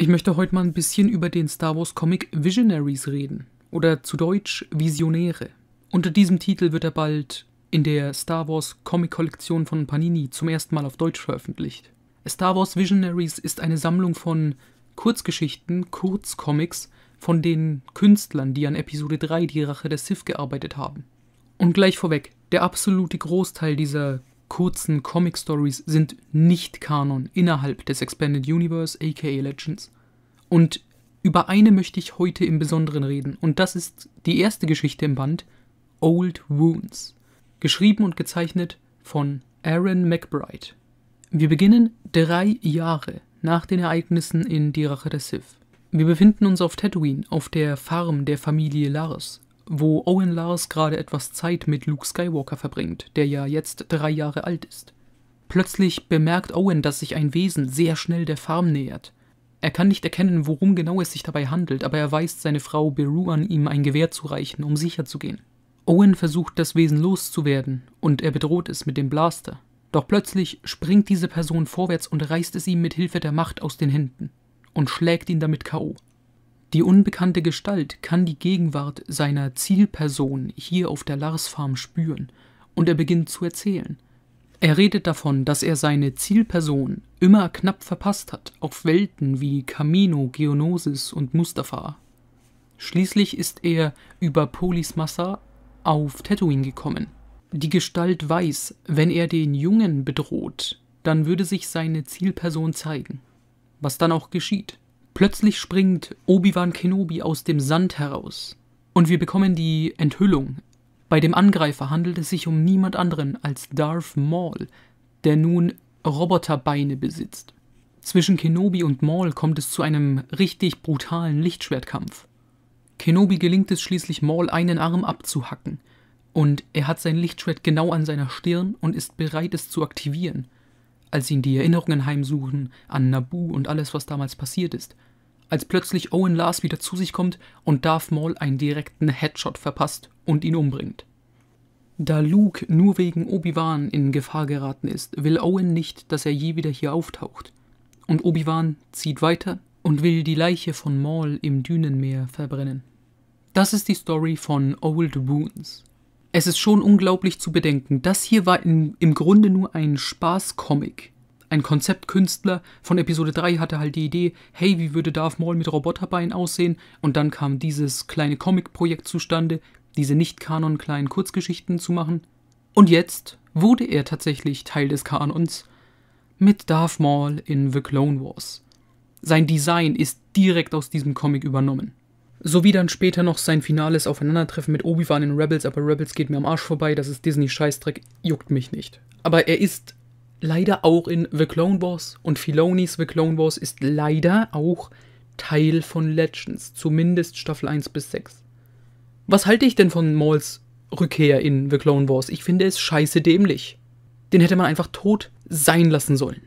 Ich möchte heute mal ein bisschen über den Star Wars Comic Visionaries reden oder zu Deutsch Visionäre. Unter diesem Titel wird er bald in der Star Wars Comic Kollektion von Panini zum ersten Mal auf Deutsch veröffentlicht. Star Wars Visionaries ist eine Sammlung von Kurzgeschichten, Kurzcomics von den Künstlern, die an Episode 3 die Rache der Sith gearbeitet haben. Und gleich vorweg, der absolute Großteil dieser kurzen Comic-Stories sind nicht Kanon innerhalb des Expanded Universe, aka Legends. Und über eine möchte ich heute im Besonderen reden, und das ist die erste Geschichte im Band, Old Wounds, geschrieben und gezeichnet von Aaron McBride. Wir beginnen drei Jahre nach den Ereignissen in Die Rache der Sith. Wir befinden uns auf Tatooine, auf der Farm der Familie Lars, wo Owen Lars gerade etwas Zeit mit Luke Skywalker verbringt, der ja jetzt drei Jahre alt ist. Plötzlich bemerkt Owen, dass sich ein Wesen sehr schnell der Farm nähert. Er kann nicht erkennen, worum genau es sich dabei handelt, aber er weist seine Frau Beru an, ihm ein Gewehr zu reichen, um sicher zu gehen. Owen versucht, das Wesen loszuwerden, und er bedroht es mit dem Blaster. Doch plötzlich springt diese Person vorwärts und reißt es ihm mit Hilfe der Macht aus den Händen und schlägt ihn damit K.O. Die unbekannte Gestalt kann die Gegenwart seiner Zielperson hier auf der Lars-Farm spüren und er beginnt zu erzählen. Er redet davon, dass er seine Zielperson immer knapp verpasst hat auf Welten wie Camino, Geonosis und Mustafa. Schließlich ist er über Polis Massa auf Tatooine gekommen. Die Gestalt weiß, wenn er den Jungen bedroht, dann würde sich seine Zielperson zeigen, was dann auch geschieht. Plötzlich springt Obi-Wan Kenobi aus dem Sand heraus und wir bekommen die Enthüllung. Bei dem Angreifer handelt es sich um niemand anderen als Darth Maul, der nun Roboterbeine besitzt. Zwischen Kenobi und Maul kommt es zu einem richtig brutalen Lichtschwertkampf. Kenobi gelingt es schließlich Maul einen Arm abzuhacken und er hat sein Lichtschwert genau an seiner Stirn und ist bereit es zu aktivieren als ihn die Erinnerungen heimsuchen an Nabu und alles, was damals passiert ist. Als plötzlich Owen Lars wieder zu sich kommt und Darth Maul einen direkten Headshot verpasst und ihn umbringt. Da Luke nur wegen Obi-Wan in Gefahr geraten ist, will Owen nicht, dass er je wieder hier auftaucht. Und Obi-Wan zieht weiter und will die Leiche von Maul im Dünenmeer verbrennen. Das ist die Story von Old Wounds es ist schon unglaublich zu bedenken, das hier war in, im Grunde nur ein Spaßcomic. Ein Konzeptkünstler von Episode 3 hatte halt die Idee, hey, wie würde Darth Maul mit Roboterbeinen aussehen? Und dann kam dieses kleine Comic-Projekt zustande, diese nicht-Kanon kleinen Kurzgeschichten zu machen. Und jetzt wurde er tatsächlich Teil des Kanons mit Darth Maul in The Clone Wars. Sein Design ist direkt aus diesem Comic übernommen. Sowie dann später noch sein finales Aufeinandertreffen mit Obi-Wan in Rebels, aber Rebels geht mir am Arsch vorbei, das ist Disney-Scheißdreck, juckt mich nicht. Aber er ist leider auch in The Clone Wars und Filoni's The Clone Wars ist leider auch Teil von Legends, zumindest Staffel 1 bis 6. Was halte ich denn von Mauls Rückkehr in The Clone Wars? Ich finde es scheiße dämlich. Den hätte man einfach tot sein lassen sollen.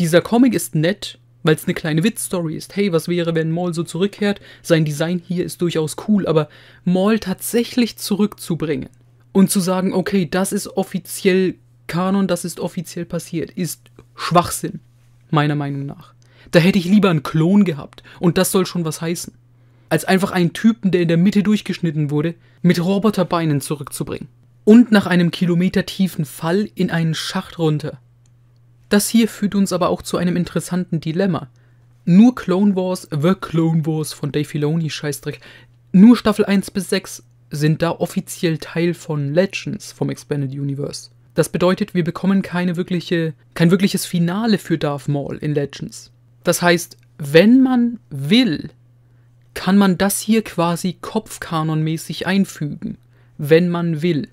Dieser Comic ist nett, weil es eine kleine Witzstory ist. Hey, was wäre, wenn Maul so zurückkehrt? Sein Design hier ist durchaus cool, aber Maul tatsächlich zurückzubringen und zu sagen, okay, das ist offiziell Kanon, das ist offiziell passiert, ist Schwachsinn, meiner Meinung nach. Da hätte ich lieber einen Klon gehabt und das soll schon was heißen, als einfach einen Typen, der in der Mitte durchgeschnitten wurde, mit Roboterbeinen zurückzubringen und nach einem kilometertiefen Fall in einen Schacht runter. Das hier führt uns aber auch zu einem interessanten Dilemma. Nur Clone Wars, The Clone Wars von Dave Filoni, Scheißdreck, nur Staffel 1 bis 6 sind da offiziell Teil von Legends vom Expanded Universe. Das bedeutet, wir bekommen keine wirkliche, kein wirkliches Finale für Darth Maul in Legends. Das heißt, wenn man will, kann man das hier quasi kopfkanonmäßig einfügen. Wenn man will.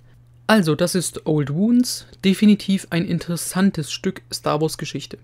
Also, das ist Old Wounds, definitiv ein interessantes Stück Star Wars Geschichte.